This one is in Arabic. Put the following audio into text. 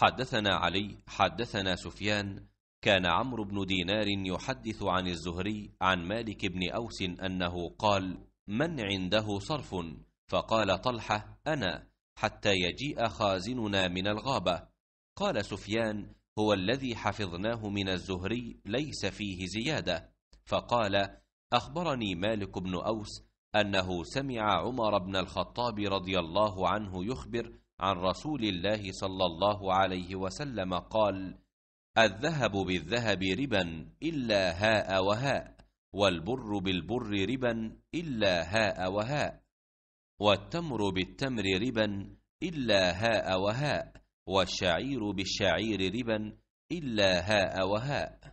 حدثنا علي حدثنا سفيان كان عمرو بن دينار يحدث عن الزهري عن مالك بن أوس أنه قال من عنده صرف فقال طلحة أنا حتى يجيء خازننا من الغابة قال سفيان هو الذي حفظناه من الزهري ليس فيه زيادة فقال أخبرني مالك بن أوس أنه سمع عمر بن الخطاب رضي الله عنه يخبر عن رسول الله صلى الله عليه وسلم قال الذهب بالذهب ربا إلا هاء وهاء والبر بالبر ربا إلا هاء وهاء والتمر بالتمر ربا إلا هاء وهاء والشعير بالشعير ربا إلا هاء وهاء